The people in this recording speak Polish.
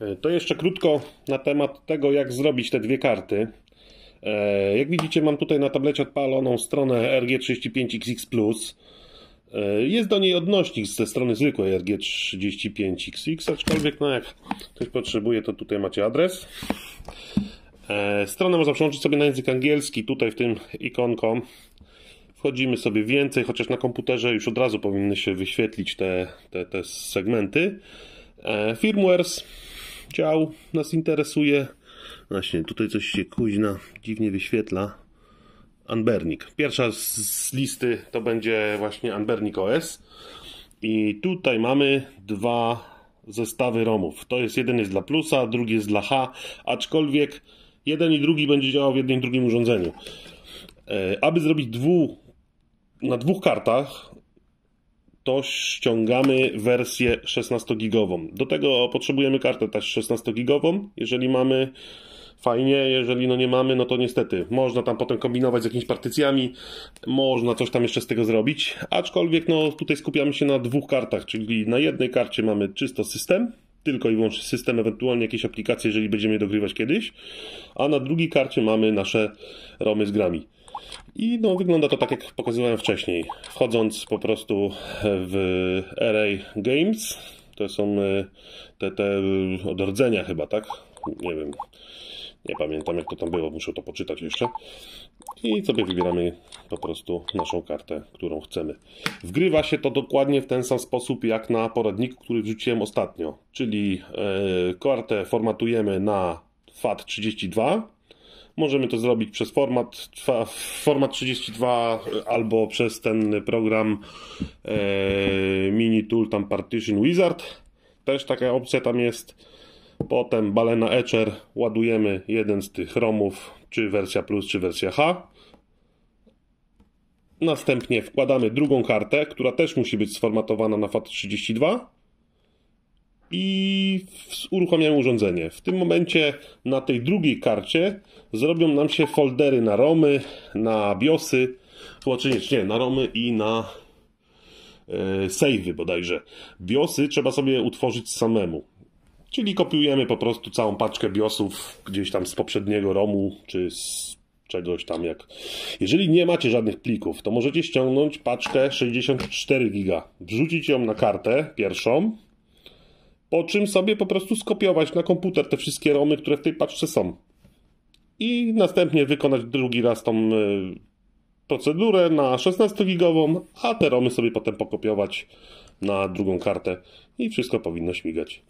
E, to jeszcze krótko na temat tego, jak zrobić te dwie karty. E, jak widzicie, mam tutaj na tablecie odpaloną stronę RG35XX e, Jest do niej odnośnik ze strony zwykłej RG35XX, aczkolwiek no jak ktoś potrzebuje, to tutaj macie adres. Stronę można przełączyć sobie na język angielski, tutaj w tym ikonką. Wchodzimy sobie więcej, chociaż na komputerze już od razu powinny się wyświetlić te, te, te segmenty. Firmwares dział nas interesuje. Właśnie, tutaj coś się kuźna dziwnie wyświetla. Anbernik. Pierwsza z listy to będzie właśnie Anbernik OS. I tutaj mamy dwa zestawy ROMów. To jest jeden jest dla plusa, drugi jest dla H, aczkolwiek jeden i drugi będzie działał w jednym i drugim urządzeniu. E, aby zrobić dwu, na dwóch kartach to ściągamy wersję 16-gigową. Do tego potrzebujemy kartę też 16-gigową. Jeżeli mamy, fajnie, jeżeli no nie mamy, no to niestety można tam potem kombinować z jakimiś partycjami, można coś tam jeszcze z tego zrobić, aczkolwiek no tutaj skupiamy się na dwóch kartach, czyli na jednej karcie mamy czysto system, tylko i wyłącznie system, ewentualnie jakieś aplikacje, jeżeli będziemy je dogrywać kiedyś, a na drugiej karcie mamy nasze romy z grami. I no, wygląda to tak, jak pokazywałem wcześniej. Wchodząc po prostu w Array Games, to są e, te, te od rdzenia chyba, tak? Nie wiem. Nie pamiętam jak to tam było, muszę to poczytać jeszcze. I sobie wybieramy po prostu naszą kartę, którą chcemy. Wgrywa się to dokładnie w ten sam sposób jak na poradniku, który wrzuciłem ostatnio. Czyli e, kartę formatujemy na FAT32 Możemy to zrobić przez format, format 32 e, albo przez ten program e, Mini Tool, tam Partition Wizard. Też taka opcja tam jest. Potem balena Etcher ładujemy jeden z tych romów, czy wersja plus, czy wersja H. Następnie wkładamy drugą kartę, która też musi być sformatowana na FAT32 i uruchamiamy urządzenie. W tym momencie na tej drugiej karcie zrobią nam się foldery na romy, na biosy, znaczy czy nie, nie, na romy i na yy, e, savey bodajże. Biosy trzeba sobie utworzyć samemu. Czyli kopiujemy po prostu całą paczkę biosów gdzieś tam z poprzedniego romu, czy z czegoś tam jak. Jeżeli nie macie żadnych plików, to możecie ściągnąć paczkę 64 giga, wrzucić ją na kartę pierwszą, po czym sobie po prostu skopiować na komputer te wszystkie romy, które w tej paczce są. I następnie wykonać drugi raz tą e, procedurę na 16-gigową, a te romy sobie potem pokopiować na drugą kartę i wszystko powinno śmigać.